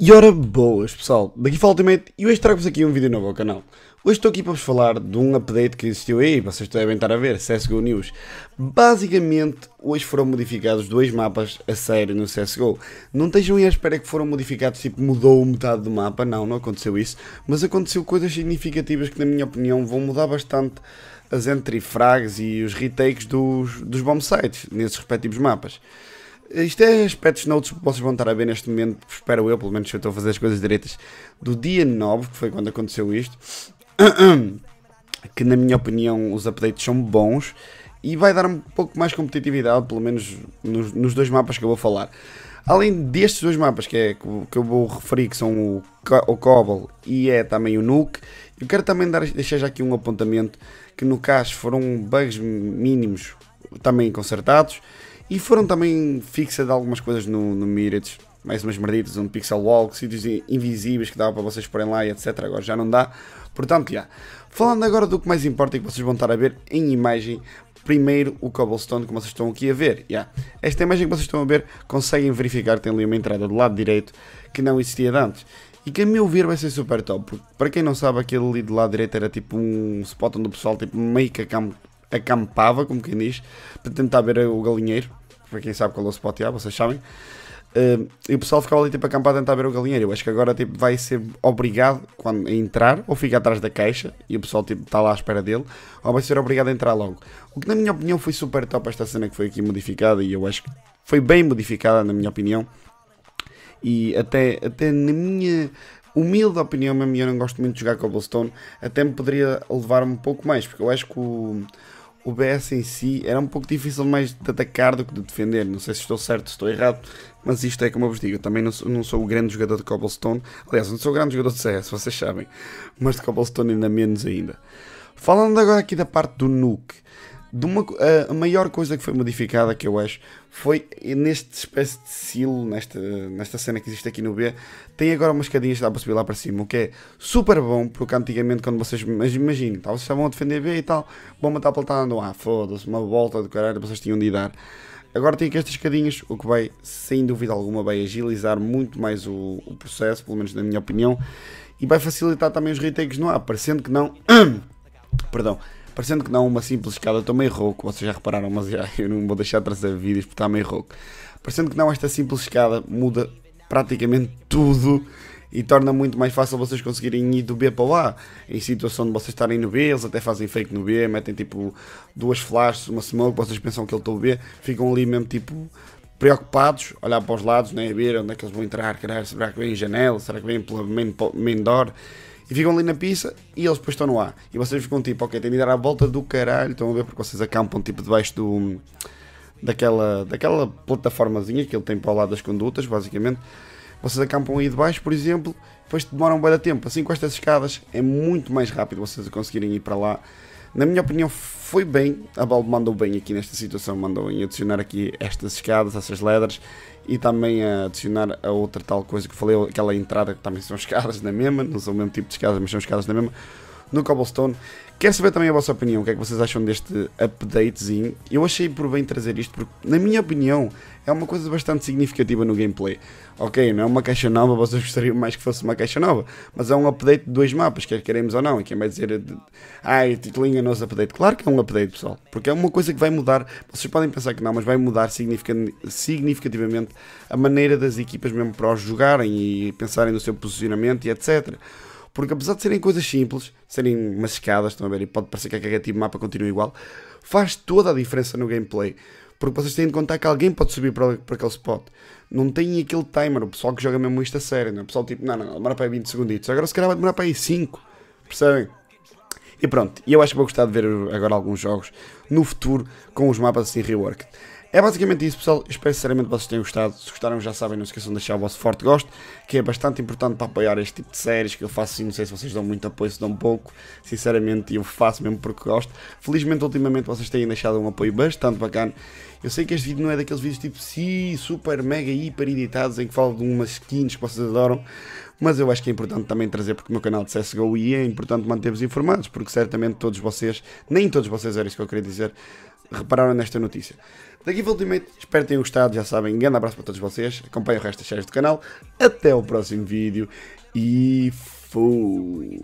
E ora boas pessoal, daqui fala Ultimate e hoje trago-vos aqui um vídeo novo ao canal. Hoje estou aqui para vos falar de um update que existiu aí, vocês devem estar a ver, CSGO News. Basicamente, hoje foram modificados dois mapas a sério no CSGO. Não estejam aí à espera que foram modificados, tipo mudou metade do mapa, não, não aconteceu isso. Mas aconteceu coisas significativas que na minha opinião vão mudar bastante as entry frags e os retakes dos, dos sites, nesses respectivos mapas. Isto é aspectos notes que vocês vão estar a ver neste momento, espero eu, pelo menos eu estou a fazer as coisas direitas, do dia 9, que foi quando aconteceu isto, que na minha opinião os updates são bons e vai dar um pouco mais competitividade, pelo menos nos, nos dois mapas que eu vou falar. Além destes dois mapas que, é, que eu vou referir, que são o, o Cobble e é também o Nuke, eu quero também dar, deixar já aqui um apontamento que no caso foram bugs mínimos também consertados e foram também fixa de algumas coisas no, no Mirage, mais umas merditas, um pixel walk, sítios invisíveis que dava para vocês porem lá e etc. Agora já não dá. Portanto, já. Falando agora do que mais importa e que vocês vão estar a ver em imagem, primeiro o cobblestone que vocês estão aqui a ver. Yeah. Esta imagem que vocês estão a ver conseguem verificar que tem ali uma entrada do lado direito que não existia antes. E que a meu ver vai ser super top, porque para quem não sabe, aquele ali do lado direito era tipo um spot onde o pessoal tipo, meio que acampava, como quem diz, para tentar ver o galinheiro para quem sabe qual se é para o vocês sabem. Uh, e o pessoal ficava ali tipo acampado a tentar ver o galinheiro. Eu acho que agora tipo, vai ser obrigado quando a entrar, ou fica atrás da caixa e o pessoal tipo, está lá à espera dele, ou vai ser obrigado a entrar logo. O que, na minha opinião, foi super top esta cena que foi aqui modificada e eu acho que foi bem modificada, na minha opinião. E até, até na minha humilde opinião, mesmo eu não gosto muito de jogar Cobblestone, até me poderia levar um pouco mais, porque eu acho que o o BS em si era um pouco difícil mais de atacar do que de defender. Não sei se estou certo, se estou errado, mas isto é como eu vos digo. Eu também não sou, não sou o grande jogador de Cobblestone. Aliás, não sou o grande jogador de CS, vocês sabem. Mas de Cobblestone ainda menos ainda. Falando agora aqui da parte do Nuke de uma, a maior coisa que foi modificada, que eu acho, foi neste espécie de silo, nesta, nesta cena que existe aqui no B, tem agora umas escadinhas que dá para subir lá para cima, o que é super bom, porque antigamente quando vocês, mas imaginem, tá, vocês estavam a defender B e tal, mas está a plantada no ar, ah, foda-se, uma volta do caralho, vocês tinham de dar. Agora tem aqui estas escadinhas o que vai, sem dúvida alguma, vai agilizar muito mais o, o processo, pelo menos na minha opinião, e vai facilitar também os retakes no é? A parecendo que não... Perdão, parecendo que não uma simples escada, estou meio rouco, vocês já repararam, mas já, eu não vou deixar de trazer vídeos porque está meio rouco. Parecendo que não, esta simples escada muda praticamente tudo e torna muito mais fácil vocês conseguirem ir do B para o A. Em situação de vocês estarem no B, eles até fazem fake no B, metem tipo duas flashes, uma smoke, vocês pensam que ele está no B, ficam ali mesmo tipo preocupados, olhar para os lados, né, ver onde é que eles vão entrar, será que vem janela, será que vem pela main, main door, e ficam ali na pista e eles depois estão no ar. E vocês ficam tipo, ok, tem de dar a volta do caralho, estão a ver porque vocês acampam tipo debaixo do, daquela, daquela plataformazinha que ele tem para o lado das condutas, basicamente. Vocês acampam aí debaixo, por exemplo, depois demoram um de tempo. Assim com estas escadas é muito mais rápido vocês conseguirem ir para lá. Na minha opinião, foi bem. A Valve mandou bem aqui nesta situação, mandou em adicionar aqui estas escadas, essas ladders e também a adicionar a outra tal coisa que falei, aquela entrada que também são escadas na mesma, não são o mesmo tipo de escadas, mas são escadas na mesma, no cobblestone Quero saber também a vossa opinião, o que é que vocês acham deste updatezinho. Eu achei por bem trazer isto, porque, na minha opinião, é uma coisa bastante significativa no gameplay. Ok, não é uma caixa nova, vocês gostariam mais que fosse uma caixa nova, mas é um update de dois mapas, quer queremos ou não, e quem vai dizer, é ai, titulinha nosso update. Claro que é um update, pessoal, porque é uma coisa que vai mudar, vocês podem pensar que não, mas vai mudar significativamente a maneira das equipas mesmo para os jogarem e pensarem no seu posicionamento e etc. Porque apesar de serem coisas simples, serem mascadas, estão a ver, e pode parecer que a cagativo tipo mapa continua igual, faz toda a diferença no gameplay. Porque vocês têm de contar que alguém pode subir para, para aquele spot. Não tem aquele timer, o pessoal que joga mesmo isto a sério, não é? O pessoal tipo, não, não, demora para aí 20 segundos. Agora se calhar vai demorar para aí 5, percebem? E pronto, e eu acho que vou gostar de ver agora alguns jogos no futuro com os mapas assim reworked. É basicamente isso, pessoal. Espero sinceramente que vocês tenham gostado. Se gostaram, já sabem, não se esqueçam de deixar o vosso forte gosto, que é bastante importante para apoiar este tipo de séries que eu faço. não sei se vocês dão muito apoio, se dão pouco. Sinceramente, eu faço mesmo porque gosto. Felizmente, ultimamente, vocês têm deixado um apoio bastante bacana. Eu sei que este vídeo não é daqueles vídeos tipo si, super, mega, hiper editados, em que falo de umas skins que vocês adoram, mas eu acho que é importante também trazer porque o meu canal de CSGO e é importante manter-vos informados, porque certamente todos vocês, nem todos vocês, era isso que eu queria dizer, repararam nesta notícia. Da Give Ultimate, espero que tenham gostado, já sabem, um grande abraço para todos vocês, acompanhem o resto das séries do canal, até o próximo vídeo e fui!